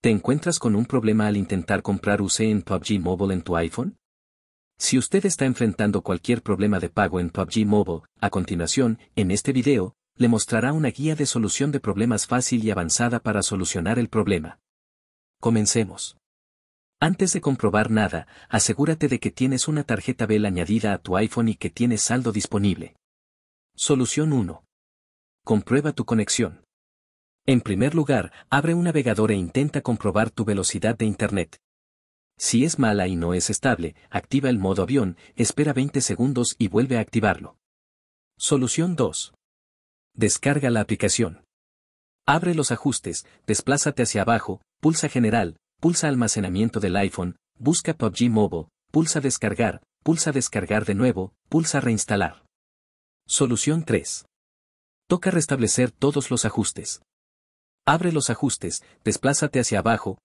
¿Te encuentras con un problema al intentar comprar UC en PUBG Mobile en tu iPhone? Si usted está enfrentando cualquier problema de pago en PUBG Mobile, a continuación, en este video, le mostrará una guía de solución de problemas fácil y avanzada para solucionar el problema. Comencemos. Antes de comprobar nada, asegúrate de que tienes una tarjeta Bell añadida a tu iPhone y que tienes saldo disponible. Solución 1. Comprueba tu conexión. En primer lugar, abre un navegador e intenta comprobar tu velocidad de Internet. Si es mala y no es estable, activa el modo avión, espera 20 segundos y vuelve a activarlo. Solución 2. Descarga la aplicación. Abre los ajustes, desplázate hacia abajo, pulsa General, pulsa Almacenamiento del iPhone, busca PUBG Mobile, pulsa Descargar, pulsa Descargar de nuevo, pulsa Reinstalar. Solución 3. Toca restablecer todos los ajustes. Abre los ajustes, desplázate hacia abajo,